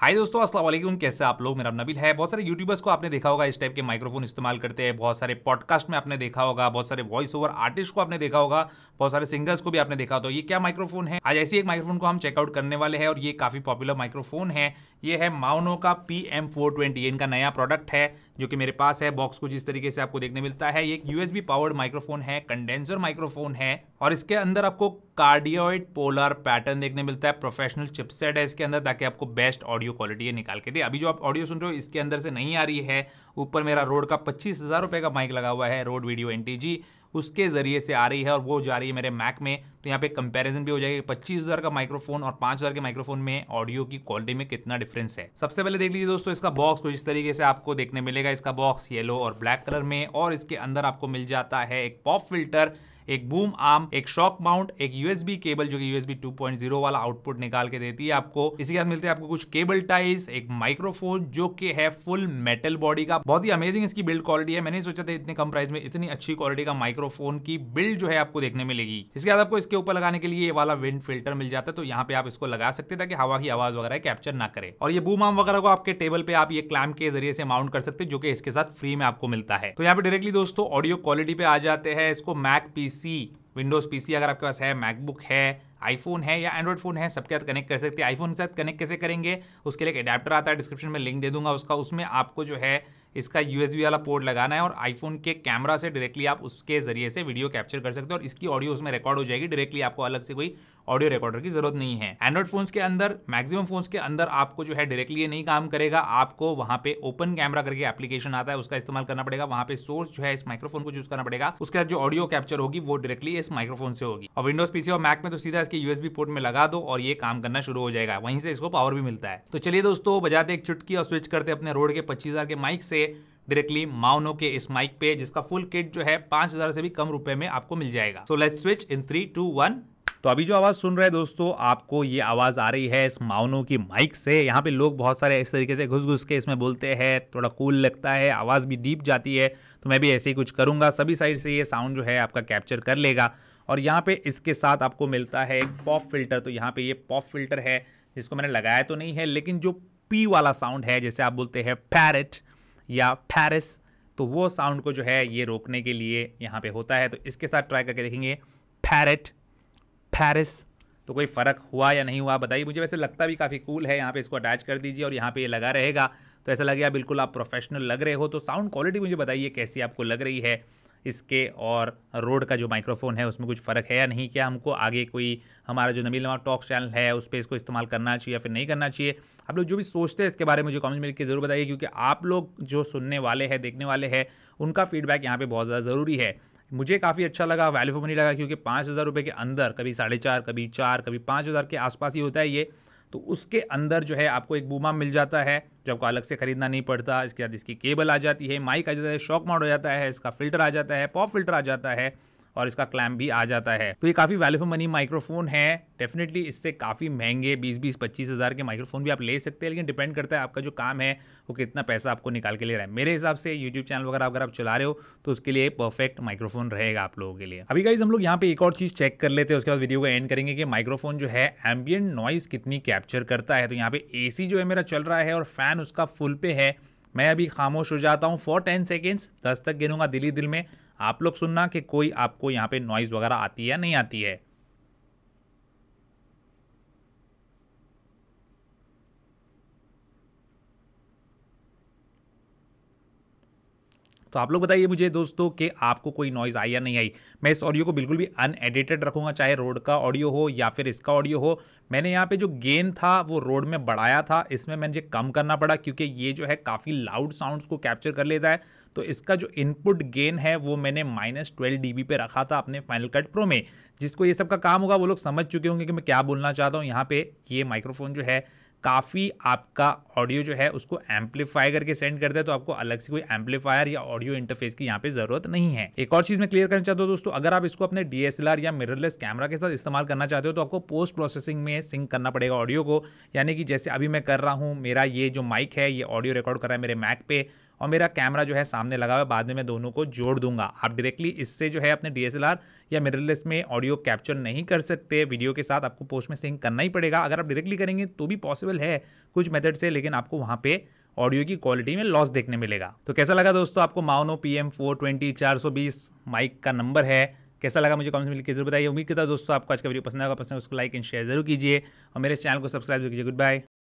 हाय दोस्तों अस्सलाम वालेकुम कैसे आप लोग मेरा नबील है बहुत सारे यूट्यूबर्स को आपने देखा होगा इस टाइप के माइक्रोफोन इस्तेमाल करते हैं बहुत सारे पॉडकास्ट में आपने देखा होगा बहुत सारे वॉइस ओवर आर्टिस्ट को आपने देखा होगा बहुत सारे सिंगर्स को भी आपने देखा तो ये क्या माइक्रोफोन है आज ऐसी एक माइक्रोफोन को हम चेकआउट करने वाले हैं और ये काफी पॉपुलर माइक्रोफोन है ये है माउनो का पी एम फोर ट्वेंटी इनका नया प्रोडक्ट है जो कि मेरे पास है बॉक्स को जिस तरीके से आपको देखने मिलता है ये एक यूएसबी पावर्ड माइक्रोफोन है कंडेंसर माइक्रोफोन है और इसके अंदर आपको कार्डियोइड पोलर पैटर्न देखने मिलता है प्रोफेशनल चिपसेट है इसके अंदर ताकि आपको बेस्ट ऑडियो क्वालिटी निकाल के दे अभी जो आप ऑडियो सुन रहे हो इसके अंदर से नहीं आ रही है ऊपर मेरा रोड का पच्चीस हज़ार रुपये का माइक लगा हुआ है रोड वीडियो एन उसके ज़रिए से आ रही है और वो जा रही है मेरे मैक में तो यहाँ पे कंपैरिजन भी हो जाएगी पच्चीस हज़ार का माइक्रोफोन और पाँच हज़ार के माइक्रोफोन में ऑडियो की क्वालिटी में कितना डिफरेंस है सबसे पहले देख लीजिए दोस्तों इसका बॉक्स कुछ इस तरीके से आपको देखने मिलेगा इसका बॉक्स येलो और ब्लैक कलर में और इसके अंदर आपको मिल जाता है एक पॉप फिल्टर एक बूम आर्म एक शॉक माउंट एक यूएसबी केबल जो कि यूएसबी 2.0 वाला आउटपुट निकाल के देती है आपको इसी के साथ मिलते हैं आपको कुछ केबल टाइज एक माइक्रोफोन जो कि है फुल मेटल बॉडी का बहुत ही अमेजिंग इसकी बिल्ड क्वालिटी है मैंने सोचा था इतने कम प्राइस में इतनी अच्छी क्वालिटी का माइक्रोफोन की बिल्ड जो है आपको देखने मिलेगी इसके बाद आपको इसके ऊपर लगाने के लिए ये वाला विंड फिल्टर मिल जाता है तो यहाँ पे आप इसको लगा सकते ताकि हवा की आवाज वगैरह कैप्चर ना करे और ये बूम आर्म वगैरह को आपके टेबल पे आप ये क्लैम के जरिए से माउंट कर सकते हैं जो कि इसके साथ फ्री में आपको मिलता है तो यहाँ पे डायरेक्टली दोस्तों ऑडियो क्वालिटी पे आ जाते हैं इसको मैक पीस पीसी विंडोज़ पीसी अगर आपके पास है मैकबुक है आईफोन है या एंड्रॉइड फोन है सबके साथ कनेक्ट कर सकते हैं आईफोन के साथ कनेक्ट कैसे करेंगे उसके लिए एक अडेप्टर आता है डिस्क्रिप्शन में लिंक दे दूंगा उसका उसमें आपको जो है इसका यू वाला पोर्ट लगाना है और आईफोन के कैमरा से डायरेक्टली आप उसके जरिए से वीडियो कैप्चर कर सकते हो और इसकी ऑडियो उसमें रिकॉर्ड हो जाएगी डायरेक्टली आपको अलग से कोई ऑडियो रिकॉर्डर की जरूरत नहीं है एंड्रॉइड फोन्स के अंदर मैक्सिमम फोन्स के अंदर आपको जो है डायरेक्टली ये नहीं काम करेगा आपको वहां पे ओपन कैमरा करके एप्लीकेशन आता है उसका इस्तेमाल करना पड़ेगा वहां पे सोर्स जो है इस माइक्रोफोन को यूज करना पड़ेगा उसके बाद जो ऑडियो कैप्चर होगी वो डायरेक्टली इस माइक्रोफोन से होगी और विंडोज पीसी और मैक में तो सीधा इसके यूएसबी पोर्ट में लगा दो और ये काम करना शुरू हो जाएगा वहीं से इसको पावर भी मिलता है तो चलिए दोस्तों बजाते एक चुटकी और स्विच करते अपने रोड के पच्चीस के माइक से डायरेक्टली माउनो के इस माइक पे जिसका फुल किट जो है पांच हजार से भी कम रुपए में आपको मिल जाएगा so let's switch in three two one तो अभी जो आवाज़ सुन रहे हैं दोस्तों आपको ये आवाज़ आ रही है इस माउनो की माइक से यहाँ पे लोग बहुत सारे इस तरीके से घुस घुस के इसमें बोलते हैं थोड़ा कूल लगता है आवाज़ भी डीप जाती है तो मैं भी ऐसे ही कुछ करूंगा सभी साइड से ये साउंड जो है आपका कैप्चर कर लेगा और यहाँ पे इसके साथ आपको मिलता है एक पॉप फिल्टर तो यहाँ पे ये पॉप फिल्टर है जिसको मैंने लगाया तो नहीं है लेकिन जो पी वाला साउंड है जैसे आप बोलते हैं पैरट या पैरिस तो वो साउंड को जो है ये रोकने के लिए यहाँ पे होता है तो इसके साथ ट्राई करके देखेंगे पैरट फैरिस तो कोई फ़र्क हुआ या नहीं हुआ बताइए मुझे वैसे लगता भी काफ़ी कूल है यहाँ पे इसको अटैच कर दीजिए और यहाँ पे ये लगा रहेगा तो ऐसा लगेगा बिल्कुल आप प्रोफेशनल लग रहे हो तो साउंड क्वालिटी मुझे बताइए कैसी आपको लग रही है इसके और रोड का जो माइक्रोफोन है उसमें कुछ फ़र्क है या नहीं क्या हमको आगे कोई हमारा जो नबील नवा टॉक्स चैनल है उस पर इसको इस्तेमाल करना चाहिए या फिर नहीं करना चाहिए आप लोग जो भी सोचते हैं इसके बारे में मुझे कॉमेंट में लिख के ज़रूर बताइए क्योंकि आप लोग जो सुनने वाले हैं देखने वाले हैं उनका फीडबैक यहाँ पर बहुत ज़्यादा ज़रूरी है मुझे काफ़ी अच्छा लगा वैल्यू फॉर मनी लगा क्योंकि पाँच हज़ार रुपये के अंदर कभी साढ़े चार कभी चार कभी पाँच हज़ार के आसपास ही होता है ये तो उसके अंदर जो है आपको एक बूमा मिल जाता है जो आपको अलग से खरीदना नहीं पड़ता इसके बाद इसकी केबल आ जाती है माइक आ जाता है शॉक मॉड हो जाता है इसका फिल्टर आ जाता है पॉप फिल्टर आ जाता है और इसका क्लैम भी आ जाता है तो ये काफ़ी वैल्यू फॉर मनी माइक्रोफोन है डेफिनेटली इससे काफ़ी महंगे बीस बीस पच्चीस हज़ार के माइक्रोफोन भी आप ले सकते हैं लेकिन डिपेंड करता है आपका जो काम है वो कितना पैसा आपको निकाल के ले रहा है मेरे हिसाब से यूट्यूब चैनल वगैरह अगर आप चला रहे हो तो उसके लिए परफेक्ट माइक्रोफोन रहेगा आप लोगों के लिए अभी गाइज हम लोग यहाँ पे एक और चीज़ चेक कर लेते हैं उसके बाद वीडियो को एंड करेंगे कि माइक्रोफोन जो है एम्बियन नॉइस कितनी कैप्चर करता है तो यहाँ पे ए जो है मेरा चल रहा है और फैन उसका फुल पे है मैं अभी खामोश हो जाता हूँ फॉर टेन सेकेंड्स दस तक गिनूंगा दिली दिल में आप लोग सुनना कि कोई आपको यहाँ पे नॉइज़ वगैरह आती है या नहीं आती है तो आप लोग बताइए मुझे दोस्तों कि आपको कोई नॉइज़ आई या नहीं आई मैं इस ऑडियो को बिल्कुल भी अनएडिटेड रखूँगा चाहे रोड का ऑडियो हो या फिर इसका ऑडियो हो मैंने यहाँ पे जो गेन था वो रोड में बढ़ाया था इसमें मैंने कम करना पड़ा क्योंकि ये जो है काफ़ी लाउड साउंड्स को कैप्चर कर लेता है तो इसका जो इनपुट गेन है वो मैंने माइनस ट्वेल्व डी पे रखा था अपने फाइनल कट प्रो में जिसको ये सब का काम होगा वो लोग समझ चुके होंगे कि मैं क्या बोलना चाहता हूँ यहाँ पे ये माइक्रोफोन जो है काफ़ी आपका ऑडियो जो है उसको एम्पलीफाई करके सेंड करता है तो आपको अलग से कोई एम्पलीफायर या ऑडियो इंटरफेस की यहाँ पे जरूरत नहीं है एक और चीज़ मैं क्लियर करना चाहता हूँ दोस्तों अगर आप इसको अपने डीएसएलआर या मिररलेस कैमरा के साथ इस्तेमाल करना चाहते हो तो आपको पोस्ट प्रोसेसिंग में सिंक करना पड़ेगा ऑडियो को यानी कि जैसे अभी मैं कर रहा हूँ मेरा ये जो माइक है ये ऑडियो रिकॉर्ड कर रहा है मेरे मैक पे और मेरा कैमरा जो है सामने लगा हुआ है बाद में मैं दोनों को जोड़ दूंगा आप डायरेक्टली इससे जो है अपने डी या मिररलेस में ऑडियो कैप्चर नहीं कर सकते वीडियो के साथ आपको पोस्ट में सिंक करना ही पड़ेगा अगर आप डायरेक्टली करेंगे तो भी पॉसिबल है कुछ मेथड से लेकिन आपको वहाँ पर ऑडियो की क्वालिटी में लॉस देखने मिलेगा तो कैसा लगा दोस्तों आपको Maono P M four twenty चार सौ बीस माइक का नंबर है कैसा लगा मुझे कमेंट में लिखकर जरूर बताइए उम्मीद करता हूँ दोस्तों आपको आज का वीडियो पसंद आएगा पसंद उसको लाइक एंड शेयर जरूर कीजिए और मेरे चैनल को सब्सक्राइब जरूर कीजिए गुड बाय